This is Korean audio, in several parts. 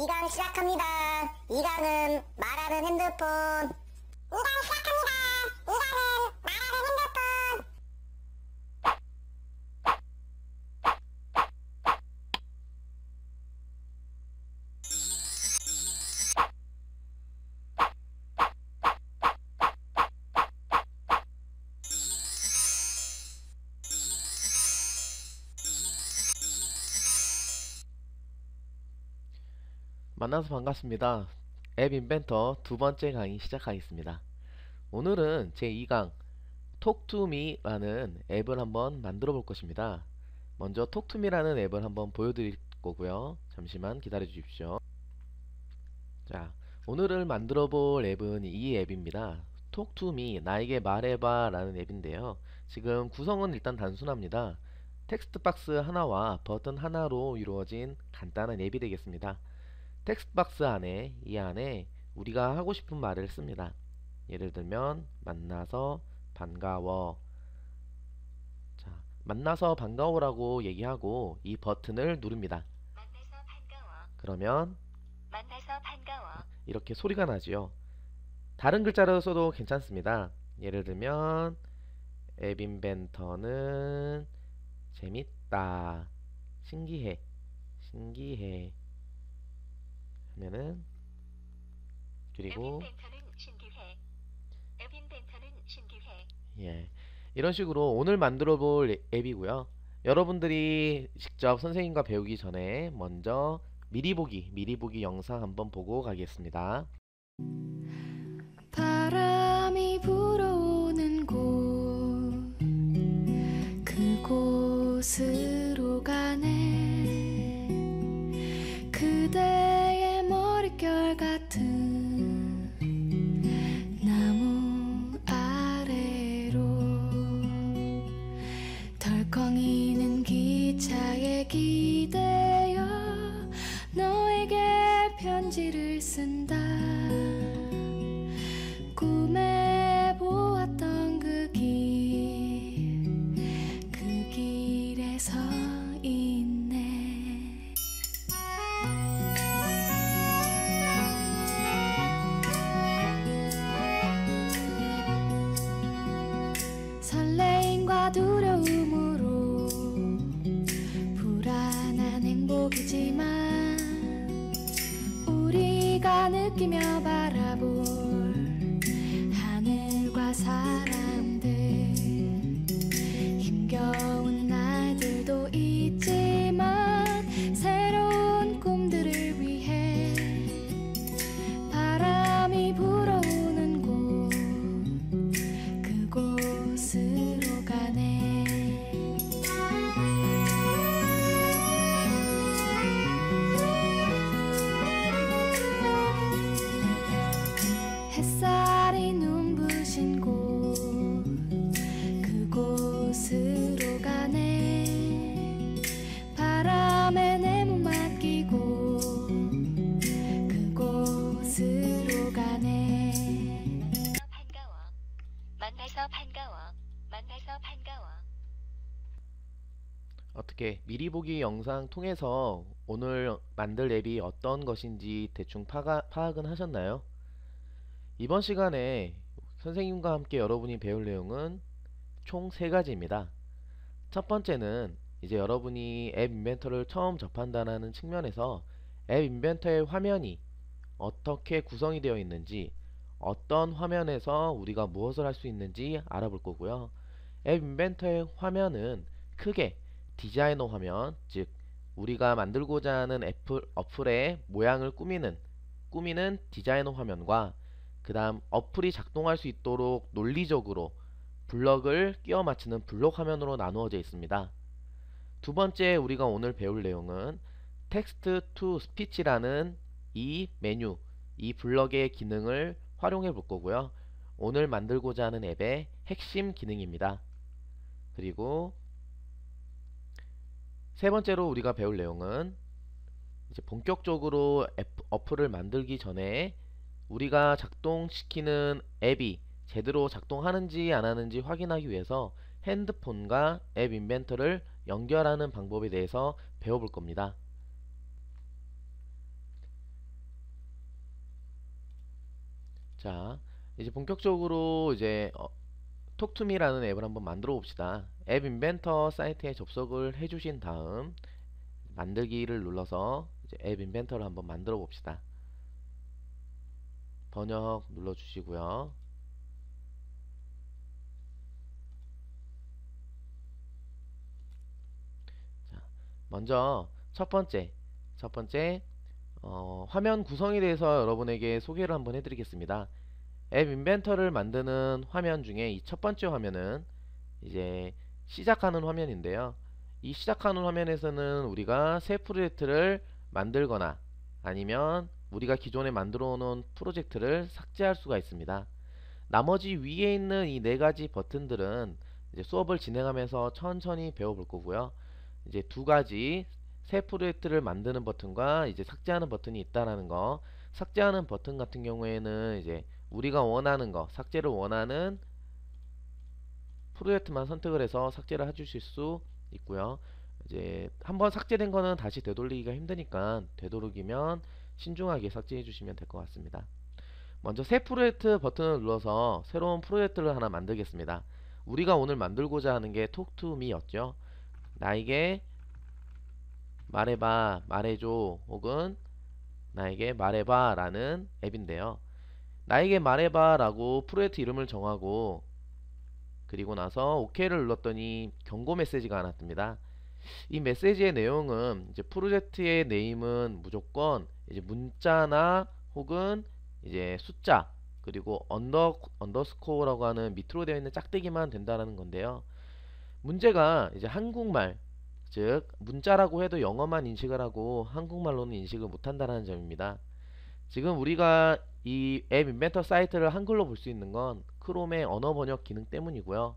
2강 시작합니다. 2강은 말하는 핸드폰 만나서 반갑습니다. 앱 인벤터 두 번째 강의 시작하겠습니다. 오늘은 제 2강 톡투미라는 앱을 한번 만들어 볼 것입니다. 먼저 톡투미라는 앱을 한번 보여드릴 거고요. 잠시만 기다려 주십시오. 자, 오늘을 만들어 볼 앱은 이 앱입니다. 톡투미 나에게 말해봐 라는 앱인데요. 지금 구성은 일단 단순합니다. 텍스트 박스 하나와 버튼 하나로 이루어진 간단한 앱이 되겠습니다. 텍스트 박스 안에 이 안에 우리가 하고 싶은 말을 씁니다. 예를 들면 만나서 반가워 자 만나서 반가워라고 얘기하고 이 버튼을 누릅니다. 만나서 반가워. 그러면 만나서 반가워. 이렇게 소리가 나지요. 다른 글자로 써도 괜찮습니다. 예를 들면 에빈벤터는 재밌다 신기해 신기해 하면은 그리고 예 이런 식으로 오늘 만들어 볼 앱이고요 여러분들이 직접 선생님과 배우기 전에 먼저 미리 보기 미리 보기 영상 한번 보고 가겠습니다 바람이 불어오는 곳 그곳으로 가네 等待。 보기 영상 통해서 오늘 만들 앱이 어떤 것인지 대충 파가, 파악은 하셨나요? 이번 시간에 선생님과 함께 여러분이 배울 내용은 총 3가지입니다. 첫 번째는 이제 여러분이 앱 인벤터를 처음 접한다는 측면에서 앱 인벤터의 화면이 어떻게 구성이 되어 있는지 어떤 화면에서 우리가 무엇을 할 수 있는지 알아볼 거고요. 앱 인벤터의 화면은 크게 디자이너 화면, 즉 우리가 만들고자 하는 애플, 어플의 모양을 꾸미는 꾸미는 디자이너 화면과 그 다음 어플이 작동할 수 있도록 논리적으로 블럭을 끼워 맞추는 블록 화면으로 나누어져 있습니다. 두 번째 우리가 오늘 배울 내용은 텍스트 투 스피치라는 이 메뉴, 이 블럭의 기능을 활용해 볼 거고요. 오늘 만들고자 하는 앱의 핵심 기능입니다. 그리고 세 번째로 우리가 배울 내용은 이제 본격적으로 앱, 어플을 만들기 전에 우리가 작동시키는 앱이 제대로 작동하는지 안 하는지 확인하기 위해서 핸드폰과 앱 인벤터를 연결하는 방법에 대해서 배워볼 겁니다. 자, 이제 본격적으로 이제 어, 톡투미라는 앱을 한번 만들어 봅시다. 앱 인벤터 사이트에 접속을 해주신 다음 만들기를 눌러서 앱 인벤터를 한번 만들어 봅시다. 번역 눌러주시고요. 자, 먼저 첫 번째, 첫 번째 어, 화면 구성에 대해서 여러분에게 소개를 한번 해드리겠습니다. 앱 인벤터를 만드는 화면 중에 이 첫 번째 화면은 이제 시작하는 화면인데요. 이 시작하는 화면에서는 우리가 새 프로젝트를 만들거나 아니면 우리가 기존에 만들어 놓은 프로젝트를 삭제할 수가 있습니다. 나머지 위에 있는 이 네 가지 버튼들은 이제 수업을 진행하면서 천천히 배워볼 거고요. 이제 두 가지 새 프로젝트를 만드는 버튼과 이제 삭제하는 버튼이 있다라는 거. 삭제하는 버튼 같은 경우에는 이제 우리가 원하는 거 삭제를 원하는 프로젝트만 선택을 해서 삭제를 해주실 수 있고요 이제 한번 삭제된 거는 다시 되돌리기가 힘드니까 되도록이면 신중하게 삭제해 주시면 될 것 같습니다 먼저 새 프로젝트 버튼을 눌러서 새로운 프로젝트를 하나 만들겠습니다 우리가 오늘 만들고자 하는 게 톡투미 였죠 나에게 말해봐 말해줘 혹은 나에게 말해봐 라는 앱인데요 나에게 말해봐 라고 프로젝트 이름을 정하고 그리고 나서 OK를 눌렀더니 경고 메시지가 하나 뜹니다. 이 메시지의 내용은 이제 프로젝트의 네임은 무조건 이제 문자나 혹은 이제 숫자 그리고 언더 언더스코어라고 하는 밑으로 되어 있는 짝대기만 된다라는 건데요. 문제가 이제 한국말 즉 문자라고 해도 영어만 인식을 하고 한국말로는 인식을 못한다라는 점입니다. 지금 우리가 이 앱 인벤터 사이트를 한글로 볼 수 있는 건 크롬의 언어 번역 기능 때문이고요.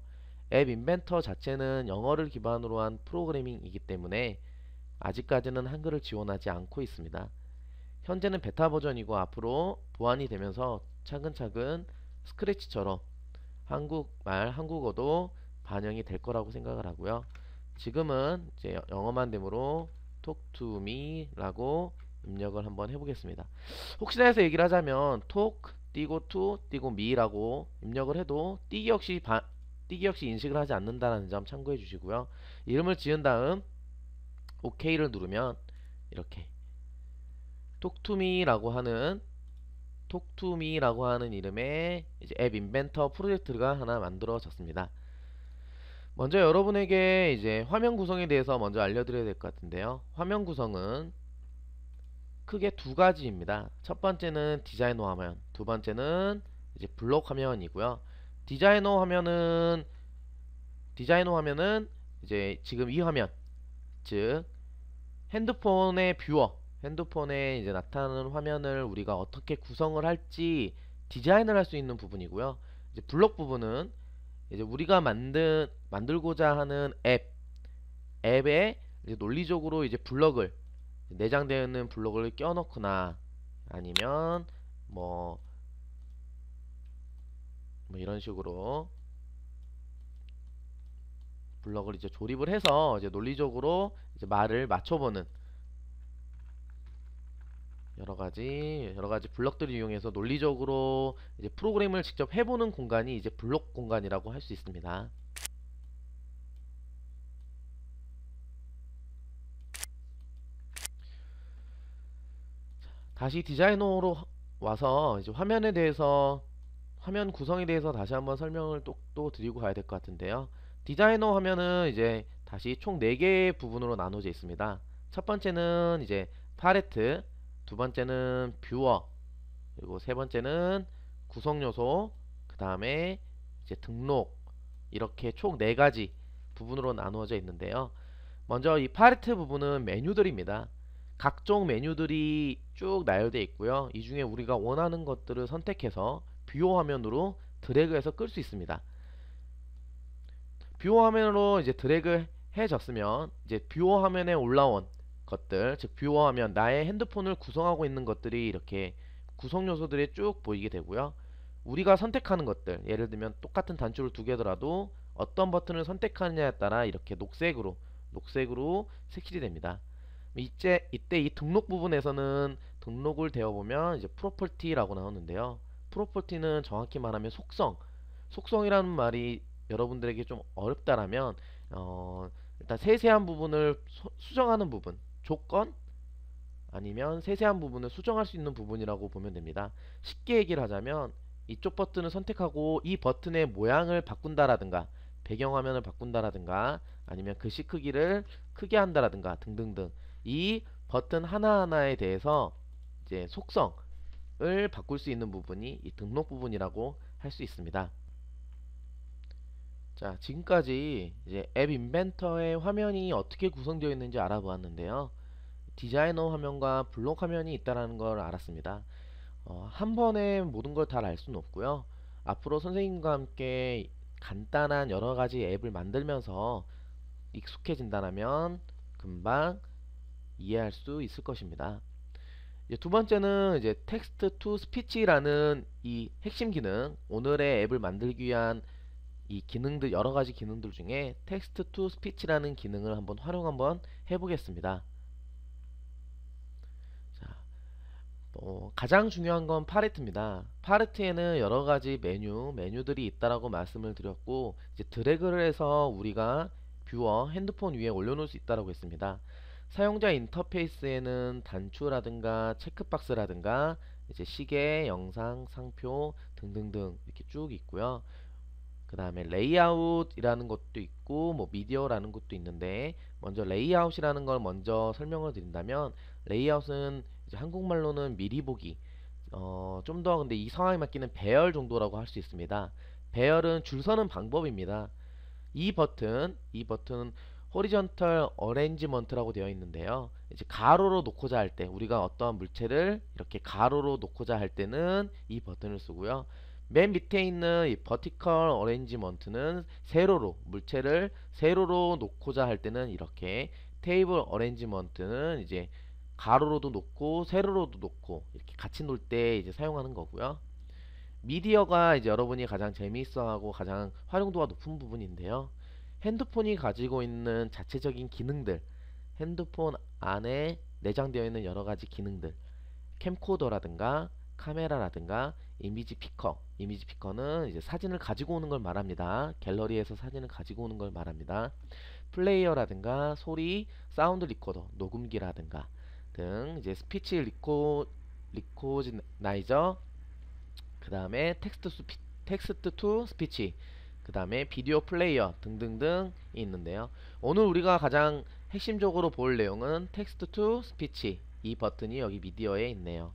앱 인벤터 자체는 영어를 기반으로 한 프로그래밍이기 때문에 아직까지는 한글을 지원하지 않고 있습니다. 현재는 베타 버전이고 앞으로 보완이 되면서 차근차근 스크래치처럼 한국말 한국어도 반영이 될 거라고 생각을 하고요. 지금은 이제 영어만 되므로 톡투미라고 입력을 한번 해보겠습니다. 혹시나 해서 얘기를 하자면 톡 띄고 투 띄고 미라고 입력을 해도 띄기 역시 바, 띄기 역시 인식을 하지 않는다는 점 참고해 주시고요. 이름을 지은 다음 OK를 누르면 이렇게 톡투미라고 하는 톡투미라고 하는 이름의 이제 앱 인벤터 프로젝트가 하나 만들어졌습니다. 먼저 여러분에게 이제 화면 구성에 대해서 먼저 알려드려야 될 것 같은데요. 화면 구성은 크게 두 가지입니다. 첫 번째는 디자이너 화면, 두 번째는 이제 블록 화면이고요. 디자이너 화면은 디자이너 화면은 이제 지금 이 화면 즉 핸드폰의 뷰어 핸드폰에 이제 나타나는 화면을 우리가 어떻게 구성을 할지 디자인을 할 수 있는 부분이고요. 이제 블록 부분은 이제 우리가 만든 만들고자 하는 앱 앱에 이제 논리적으로 이제 블럭을 내장되어 있는 블록을 껴넣거나 아니면 뭐, 뭐 이런 식으로 블럭을 이제 조립을 해서 이제 논리적으로 이제 말을 맞춰보는 여러 가지 여러 가지 블럭들을 이용해서 논리적으로 이제 프로그램을 직접 해보는 공간이 이제 블록 공간이라고 할 수 있습니다. 다시 디자이너로 와서 이제 화면에 대해서 화면 구성에 대해서 다시 한번 설명을 또, 또 드리고 가야 될 것 같은데요 디자이너 화면은 이제 다시 총 4개의 부분으로 나눠져 있습니다 첫 번째는 이제 팔레트 두 번째는 뷰어 그리고 세 번째는 구성 요소 그 다음에 이제 등록 이렇게 총 4가지 부분으로 나누어져 있는데요 먼저 이 팔레트 부분은 메뉴들입니다 각종 메뉴들이 쭉 나열되어 있고요. 이 중에 우리가 원하는 것들을 선택해서 뷰 화면으로 드래그해서 끌 수 있습니다. 뷰 화면으로 이제 드래그 해졌으면 이제 뷰 화면에 올라온 것들 즉뷰 화면 나의 핸드폰을 구성하고 있는 것들이 이렇게 구성 요소들이 쭉 보이게 되고요. 우리가 선택하는 것들 예를 들면 똑같은 단추를 두 개더라도 어떤 버튼을 선택하느냐에 따라 이렇게 녹색으로 녹색으로 색칠이 됩니다. 이제 이때 이 등록 부분에서는 등록을 되어 보면 이제 프로퍼티라고 나오는데요. 프로퍼티는 정확히 말하면 속성. 속성이라는 말이 여러분들에게 좀 어렵다라면 어, 일단 세세한 부분을 소, 수정하는 부분, 조건 아니면 세세한 부분을 수정할 수 있는 부분이라고 보면 됩니다. 쉽게 얘기를 하자면 이쪽 버튼을 선택하고 이 버튼의 모양을 바꾼다라든가 배경화면을 바꾼다라든가 아니면 글씨 크기를 크게 한다라든가 등등등 이 버튼 하나하나에 대해서 이제 속성을 바꿀 수 있는 부분이 이 등록 부분이라고 할 수 있습니다. 자, 지금까지 이제 앱 인벤터의 화면이 어떻게 구성되어 있는지 알아보았는데요. 디자이너 화면과 블록 화면이 있다는걸 알았습니다. 어, 한 번에 모든 걸 다 알 수는 없고요. 앞으로 선생님과 함께 간단한 여러 가지 앱을 만들면서 익숙해진다면 금방 이해할 수 있을 것입니다. 이제 두 번째는 이제 텍스트 투 스피치라는 이 핵심 기능, 오늘의 앱을 만들기 위한 이 기능들 여러 가지 기능들 중에 텍스트 투 스피치라는 기능을 한번 활용 한번 해보겠습니다. 자, 어, 가장 중요한 건파레트입니다파레트에는 여러 가지 메뉴, 메뉴들이 있다라고 말씀을 드렸고 이제 드래그를 해서 우리가 뷰어 핸드폰 위에 올려놓을 수 있다라고 했습니다. 사용자 인터페이스에는 단추라든가 체크박스라든가 이제 시계, 영상, 상표 등등등 이렇게 쭉 있고요. 그 다음에 레이아웃이라는 것도 있고 뭐 미디어라는 것도 있는데 먼저 레이아웃이라는 걸 먼저 설명을 드린다면 레이아웃은 한국말로는 미리 보기 어, 좀 더 근데 이 상황에 맞기는 배열 정도라고 할 수 있습니다. 배열은 줄 서는 방법입니다. 이 버튼, 이 버튼은 호리전털 어레인지먼트라고 되어 있는데요. 이제 가로로 놓고자 할 때 우리가 어떠한 물체를 이렇게 가로로 놓고자 할 때는 이 버튼을 쓰고요. 맨 밑에 있는 이 버티컬 어레인지먼트는 세로로 물체를 세로로 놓고자 할 때는 이렇게 테이블 어레인지먼트는 이제 가로로도 놓고 세로로도 놓고 이렇게 같이 놓을 때 이제 사용하는 거고요. 미디어가 이제 여러분이 가장 재미있어하고 가장 활용도가 높은 부분인데요. 핸드폰이 가지고 있는 자체적인 기능들 핸드폰 안에 내장되어 있는 여러가지 기능들 캠코더라든가 카메라라든가 이미지 피커 이미지 피커는 이제 사진을 가지고 오는 걸 말합니다 갤러리에서 사진을 가지고 오는 걸 말합니다 플레이어라든가 소리 사운드 리코더 녹음기라든가 등 이제 스피치 리코 리코지나이저 그 다음에 텍스트 수 텍스트 투 스피치 그 다음에 비디오 플레이어 등등등이 있는데요. 오늘 우리가 가장 핵심적으로 볼 내용은 텍스트 투 스피치 이 버튼이 여기 미디어에 있네요.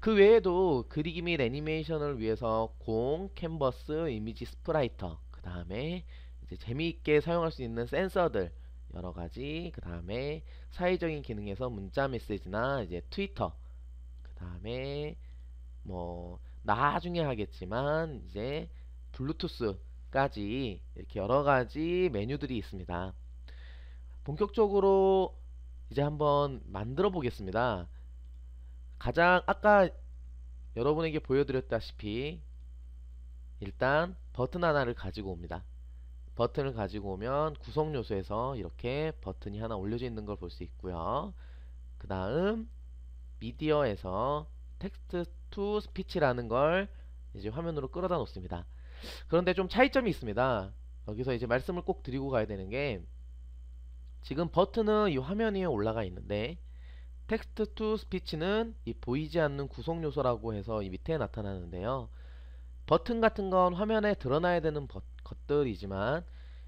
그 외에도 그리기 및 애니메이션을 위해서 공, 캔버스, 이미지 스프라이터 그 다음에 이제 재미있게 사용할 수 있는 센서들 여러가지 그 다음에 사회적인 기능에서 문자 메시지나 이제 트위터 그 다음에 뭐 나중에 하겠지만 이제 블루투스 까지 이렇게 여러 가지 메뉴들이 있습니다. 본격적으로 이제 한번 만들어 보겠습니다. 가장 아까 여러분에게 보여드렸다시피 일단 버튼 하나를 가지고 옵니다. 버튼을 가지고 오면 구성 요소에서 이렇게 버튼이 하나 올려져 있는 걸 볼 수 있고요. 그 다음 미디어에서 텍스트 투 스피치라는 걸 이제 화면으로 끌어다 놓습니다. 그런데 좀 차이점이 있습니다. 여기서 이제 말씀을 꼭 드리고 가야 되는 게 지금 버튼은 이 화면 위에 올라가 있는데 텍스트 투 스피치는 이 보이지 않는 구성 요소라고 해서 이 밑에 나타나는데요. 버튼 같은 건 화면에 드러나야 되는 버, 것들이지만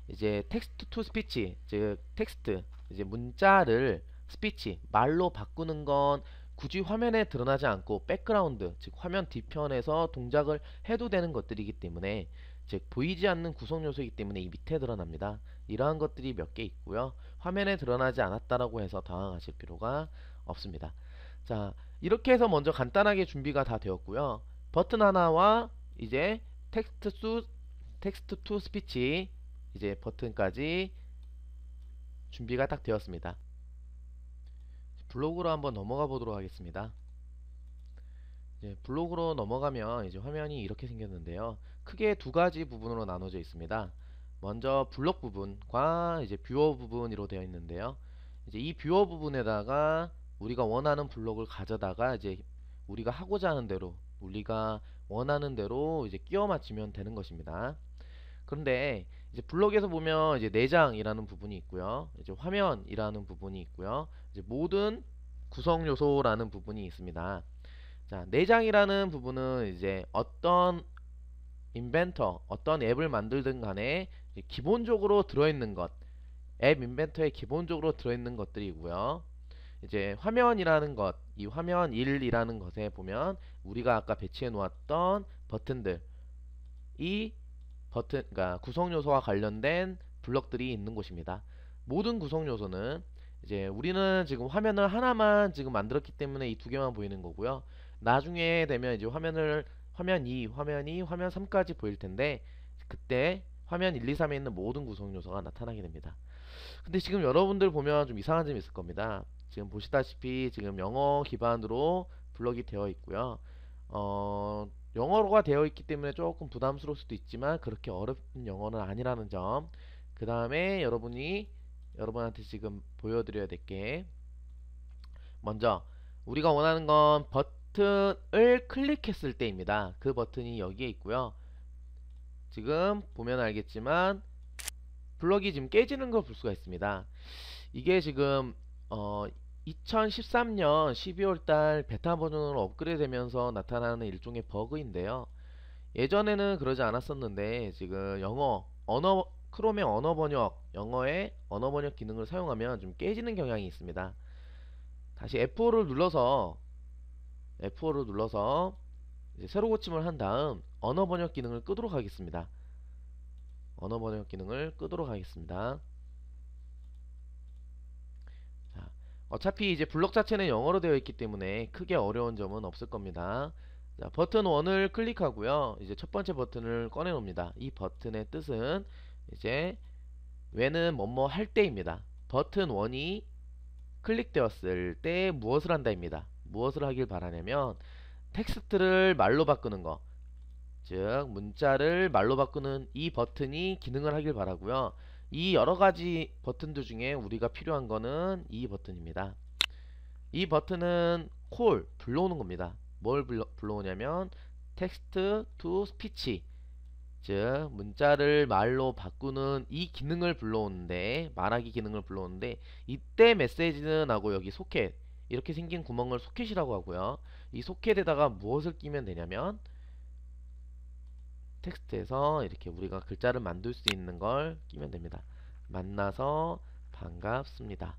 이제 텍스트 투 스피치 즉 텍스트 이제 문자를 스피치 말로 바꾸는 건 굳이 화면에 드러나지 않고 백그라운드, 즉 화면 뒤편에서 동작을 해도 되는 것들이기 때문에 즉 보이지 않는 구성 요소이기 때문에 이 밑에 드러납니다. 이러한 것들이 몇 개 있고요. 화면에 드러나지 않았다라고 해서 당황하실 필요가 없습니다. 자, 이렇게 해서 먼저 간단하게 준비가 다 되었고요. 버튼 하나와 이제 텍스트 수 텍스트 투 스피치 이제 버튼까지 준비가 딱 되었습니다. 블로그로 한번 넘어가 보도록 하겠습니다. 이제 블로그로 넘어가면 이제 화면이 이렇게 생겼는데요. 크게 두 가지 부분으로 나눠져 있습니다. 먼저 블록 부분과 이제 뷰어 부분으로 되어 있는데요. 이제 이 뷰어 부분에다가 우리가 원하는 블록을 가져다가 이제 우리가 하고자 하는 대로 우리가 원하는 대로 이제 끼워 맞추면 되는 것입니다. 그런데 이제 블록에서 보면 이제 내장이라는 부분이 있고요. 이제 화면이라는 부분이 있고요. 이제 모든 구성 요소라는 부분이 있습니다. 자, 내장이라는 부분은 이제 어떤 인벤터, 어떤 앱을 만들든 간에 기본적으로 들어있는 것, 앱 인벤터에 기본적으로 들어있는 것들이고요. 이제 화면이라는 것, 이 화면 1이라는 것에 보면 우리가 아까 배치해 놓았던 버튼들이 버튼, 그러니까 구성 요소와 관련된 블럭들이 있는 곳입니다. 모든 구성 요소는 이제 우리는 지금 화면을 하나만 지금 만들었기 때문에 이 두 개만 보이는 거고요. 나중에 되면 이제 화면을 화면 2, 화면 2, 화면 3까지 보일 텐데 그때 화면 1, 2, 3에 있는 모든 구성 요소가 나타나게 됩니다. 근데 지금 여러분들 보면 좀 이상한 점이 있을 겁니다. 지금 보시다시피 지금 영어 기반으로 블럭이 되어 있고요. 어, 영어로가 되어 있기 때문에 조금 부담스러울 수도 있지만 그렇게 어렵은 영어는 아니라는 점. 그 다음에 여러분이 여러분한테 지금 보여드려야 될 게 먼저 우리가 원하는 건 버튼을 클릭했을 때입니다. 그 버튼이 여기에 있고요. 지금 보면 알겠지만 블럭이 지금 깨지는 걸 볼 수가 있습니다. 이게 지금 어 2013년 12월달 베타 버전으로 업그레이드 되면서 나타나는 일종의 버그인데요 예전에는 그러지 않았었는데 지금 영어 언어 크롬의 언어 번역 영어의 언어 번역 기능을 사용하면 좀 깨지는 경향이 있습니다 다시 F5를 눌러서 F5를 눌러서 새로 고침을 한 다음 언어 번역 기능을 끄도록 하겠습니다 언어 번역 기능을 끄도록 하겠습니다 어차피 이제 블록 자체는 영어로 되어 있기 때문에 크게 어려운 점은 없을 겁니다. 자, 버튼 1을 클릭하고요. 이제 첫 번째 버튼을 꺼내 놓습니다. 이 버튼의 뜻은 이제 왜는 뭐 뭐 할 때입니다. 버튼 1이 클릭되었을 때 무엇을 한다입니다. 무엇을 하길 바라냐면 텍스트를 말로 바꾸는 거. 즉 문자를 말로 바꾸는 이 버튼이 기능을 하길 바라고요. 이 여러가지 버튼들 중에 우리가 필요한 거는 이 버튼입니다 이 버튼은 콜 불러오는 겁니다 뭘 불러, 불러오냐면 텍스트 투 스피치 즉 문자를 말로 바꾸는 이 기능을 불러오는데 말하기 기능을 불러오는데 이때 메시지는 하고 여기 소켓 이렇게 생긴 구멍을 소켓이라고 하고요 이 소켓에다가 무엇을 끼면 되냐면 텍스트에서 이렇게 우리가 글자를 만들 수 있는 걸 끼면 됩니다. 만나서 반갑습니다.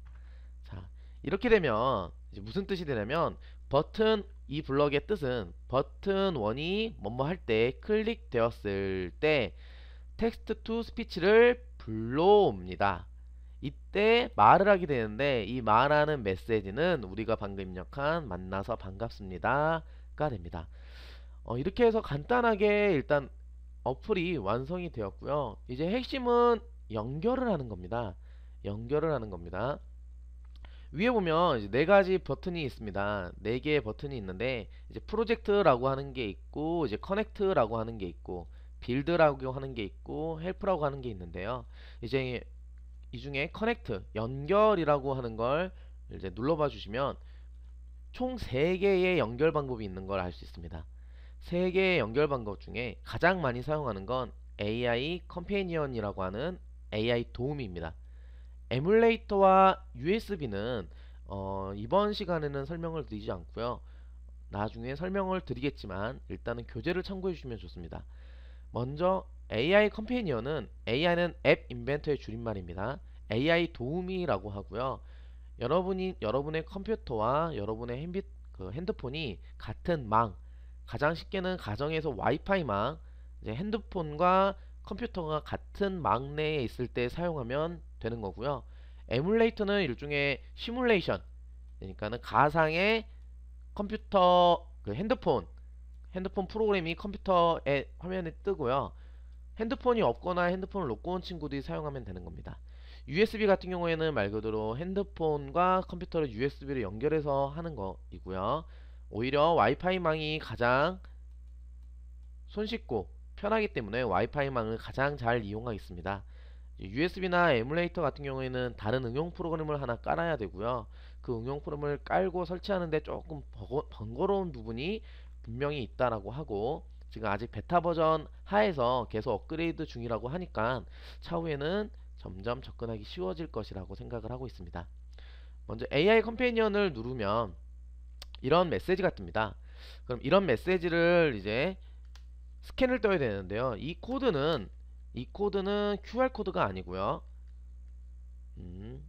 자, 이렇게 되면 무슨 뜻이 되냐면 버튼 이 블럭의 뜻은 버튼 원이 뭐뭐 할 때 클릭되었을 때 텍스트 투 스피치를 불러옵니다. 이때 말을 하게 되는데 이 말하는 메시지는 우리가 방금 입력한 만나서 반갑습니다가 됩니다. 어, 이렇게 해서 간단하게 일단 어플이 완성이 되었고요 이제 핵심은 연결을 하는 겁니다 연결을 하는 겁니다 위에 보면 이제 네 가지 버튼이 있습니다. 네 개의 버튼이 있는데 이제 프로젝트라고 하는 게 있고 이제 커넥트라고 하는 게 있고 빌드라고 하는 게 있고 헬프라고 하는 게 있는데요. 이제 이 중에 커넥트 연결이라고 하는 걸 이제 눌러봐 주시면 총 세 개의 연결 방법이 있는 걸 알 수 있습니다. 세 개의 연결 방법 중에 가장 많이 사용하는 건 AI 컴페니언이라고 하는 AI 도우미입니다. 에뮬레이터와 USB는 어, 이번 시간에는 설명을 드리지 않고요. 나중에 설명을 드리겠지만 일단은 교재를 참고해 주시면 좋습니다. 먼저 AI 컴페니언은 AI는 앱 인벤터의 줄임말입니다. AI 도우미라고 하고요. 여러분이 여러분의 컴퓨터와 여러분의 핸비, 그 핸드폰이 같은 망 가장 쉽게는 가정에서 와이파이망 핸드폰과 컴퓨터가 같은 망 내에 있을 때 사용하면 되는 거고요. 에뮬레이터는 일종의 시뮬레이션 그러니까는 가상의 컴퓨터 그 핸드폰 핸드폰 프로그램이 컴퓨터의 화면에 뜨고요. 핸드폰이 없거나 핸드폰을 놓고 온 친구들이 사용하면 되는 겁니다. USB 같은 경우에는 말 그대로 핸드폰과 컴퓨터를 USB로 연결해서 하는 거이고요. 오히려 와이파이망이 가장 손쉽고 편하기 때문에 와이파이망을 가장 잘 이용하겠습니다. USB나 에뮬레이터 같은 경우에는 다른 응용 프로그램을 하나 깔아야 되고요. 그 응용 프로그램을 깔고 설치하는데 조금 번거로운 부분이 분명히 있다라고 하고 지금 아직 베타 버전 하에서 계속 업그레이드 중이라고 하니까 차후에는 점점 접근하기 쉬워질 것이라고 생각을 하고 있습니다. 먼저 AI 컴패니언을 누르면 이런 메시지가 뜹니다. 그럼 이런 메시지를 이제 스캔을 떠야 되는데요. 이 코드는 이 코드는 QR 코드가 아니고요. 음,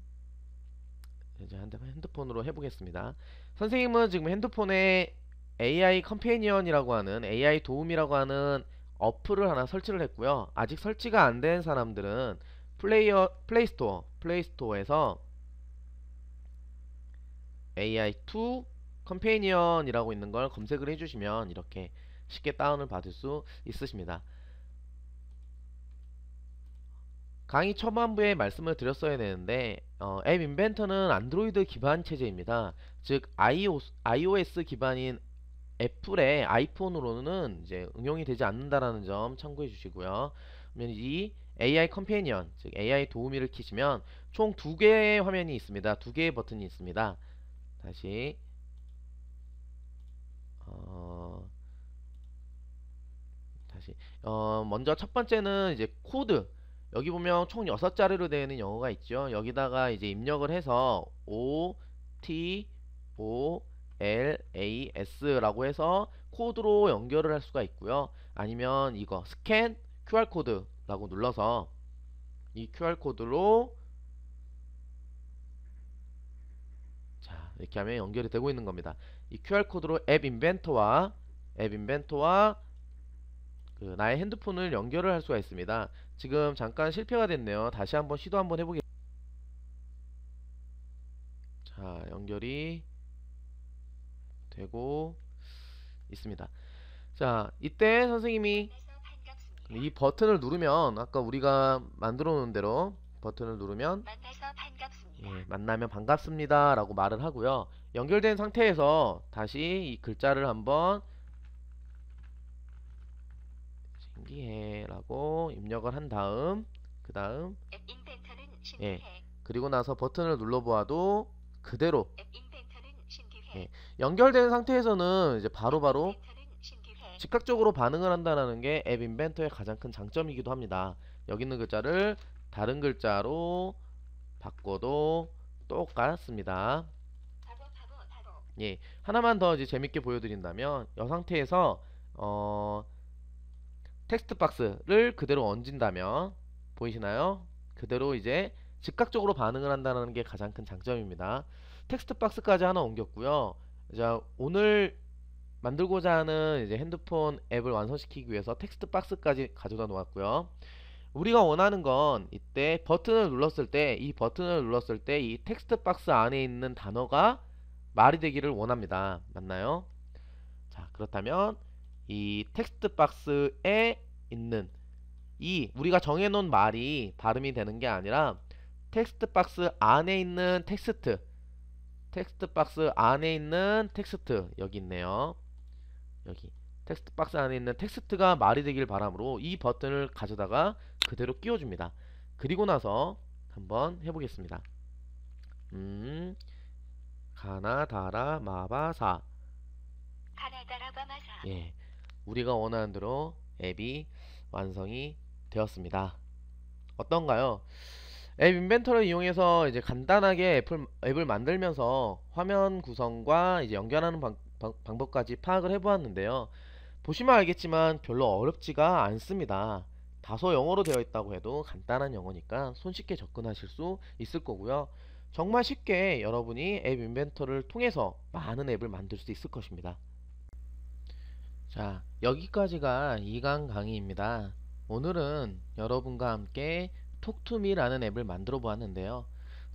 이제 한대 핸드폰으로 해보겠습니다. 선생님은 지금 핸드폰에 AI 컴페니언이라고 하는 AI 도움이라고 하는 어플을 하나 설치를 했고요. 아직 설치가 안 된 사람들은 플레이어 플레이스토어 플레이스토어에서 AI 2 컴페니언이라고 있는 걸 검색을 해주시면 이렇게 쉽게 다운을 받을 수 있으십니다. 강의 초반부에 말씀을 드렸어야 되는데 어, 앱 인벤터는 안드로이드 기반 체제입니다. 즉 iOS, 기반인 애플의 아이폰으로는 이제 응용이 되지 않는다라는 점 참고해 주시고요. 그러면 이 AI 컴패니언, 즉 AI 도우미를 키시면 총 두 개의 화면이 있습니다. 두 개의 버튼이 있습니다. 다시 어, 다시 어, 먼저 첫 번째는 이제 코드 여기 보면 총 6자리로 되어 있는 영어가 있죠. 여기다가 이제 입력을 해서 O T O L A S라고 해서 코드로 연결을 할 수가 있고요. 아니면 이거 스캔 QR 코드라고 눌러서 이 QR 코드로 자, 이렇게 하면 연결이 되고 있는 겁니다. 이 QR코드로 앱 인벤터와 앱 인벤터와 그 나의 핸드폰을 연결을 할 수가 있습니다. 지금 잠깐 실패가 됐네요. 다시 한번 시도 한번 해보겠습니다. 자, 연결이 되고 있습니다. 자, 이때 선생님이 이 버튼을 누르면 아까 우리가 만들어 놓은 대로 버튼을 누르면 예, 만나면 반갑습니다 라고 말을 하고요 연결된 상태에서 다시 이 글자를 한번 신기해 라고 입력을 한 다음 그 다음 예, 그리고 나서 버튼을 눌러보아도 그대로 예, 연결된 상태에서는 이제 바로바로 바로 즉각적으로 반응을 한다는 게 앱 인벤터의 가장 큰 장점이기도 합니다 여기 있는 글자를 다른 글자로 바꿔도 똑같습니다. 예, 하나만 더 이제 재밌게 보여드린다면 이 상태에서 어, 텍스트 박스를 그대로 얹은다면 보이시나요? 그대로 이제 즉각적으로 반응을 한다는 게 가장 큰 장점입니다. 텍스트 박스까지 하나 옮겼고요. 자, 오늘 만들고자 하는 이제 핸드폰 앱을 완성시키기 위해서 텍스트 박스까지 가져다 놓았고요. 우리가 원하는 건 이때 버튼을 눌렀을 때 이 버튼을 눌렀을 때 이 텍스트 박스 안에 있는 단어가 말이 되기를 원합니다. 맞나요? 자 그렇다면 이 텍스트 박스에 있는 이 우리가 정해놓은 말이 발음이 되는 게 아니라 텍스트 박스 안에 있는 텍스트 텍스트 박스 안에 있는 텍스트 여기 있네요. 여기 텍스트 박스 안에 있는 텍스트가 말이 되길 바라므로 이 버튼을 가져다가 그대로 끼워줍니다. 그리고 나서 한번 해보겠습니다. 음, 가나다라 마바사. 가나다라 마바사. 예, 우리가 원하는 대로 앱이 완성이 되었습니다. 어떤가요? 앱 인벤터를 이용해서 이제 간단하게 앱을, 앱을 만들면서 화면 구성과 이제 연결하는 방, 방, 방법까지 파악을 해보았는데요. 보시면 알겠지만 별로 어렵지가 않습니다. 다소 영어로 되어 있다고 해도 간단한 영어니까 손쉽게 접근하실 수 있을 거고요. 정말 쉽게 여러분이 앱 인벤터를 통해서 많은 앱을 만들 수 있을 것입니다. 자, 여기까지가 2강 강의입니다. 오늘은 여러분과 함께 톡투미라는 앱을 만들어 보았는데요.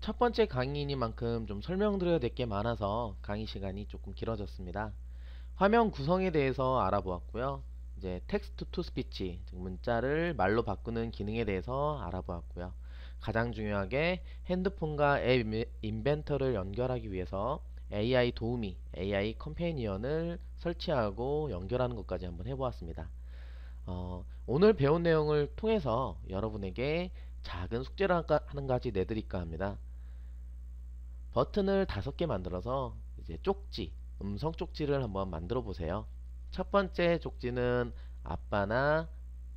첫 번째 강의이니만큼 좀 설명드려야 될 게 많아서 강의 시간이 조금 길어졌습니다. 화면 구성에 대해서 알아보았고요. 이제 텍스트 투 스피치, 문자를 말로 바꾸는 기능에 대해서 알아보았고요. 가장 중요하게 핸드폰과 앱 인벤터를 연결하기 위해서 AI 도우미, AI 컴페니언을 설치하고 연결하는 것까지 한번 해보았습니다. 어, 오늘 배운 내용을 통해서 여러분에게 작은 숙제를 하는 가지 내드릴까 합니다. 버튼을 다섯 개 만들어서 이제 쪽지, 음성 쪽지를 한번 만들어 보세요. 첫 번째 쪽지는 아빠나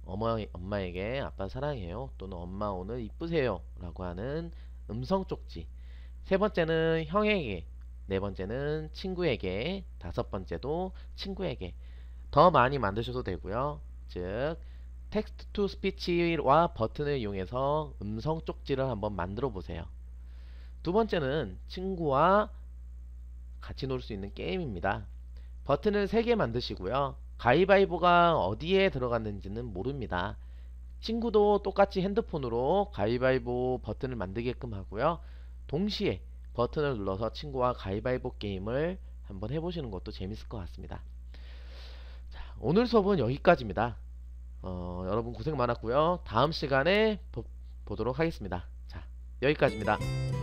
어머, 엄마에게 아빠 사랑해요 또는 엄마 오늘 이쁘세요 라고 하는 음성 쪽지 세 번째는 형에게 네 번째는 친구에게 다섯 번째도 친구에게 더 많이 만드셔도 되고요 즉 텍스트 투 스피치와 버튼을 이용해서 음성 쪽지를 한번 만들어 보세요 두 번째는 친구와 같이 놀 수 있는 게임입니다. 버튼을 3개 만드시고요. 가위바위보가 어디에 들어갔는지는 모릅니다. 친구도 똑같이 핸드폰으로 가위바위보 버튼을 만들게끔 하고요. 동시에 버튼을 눌러서 친구와 가위바위보 게임을 한번 해보시는 것도 재밌을 것 같습니다. 자, 오늘 수업은 여기까지입니다. 어, 여러분 고생 많았고요. 다음 시간에 보, 보도록 하겠습니다. 자, 여기까지입니다.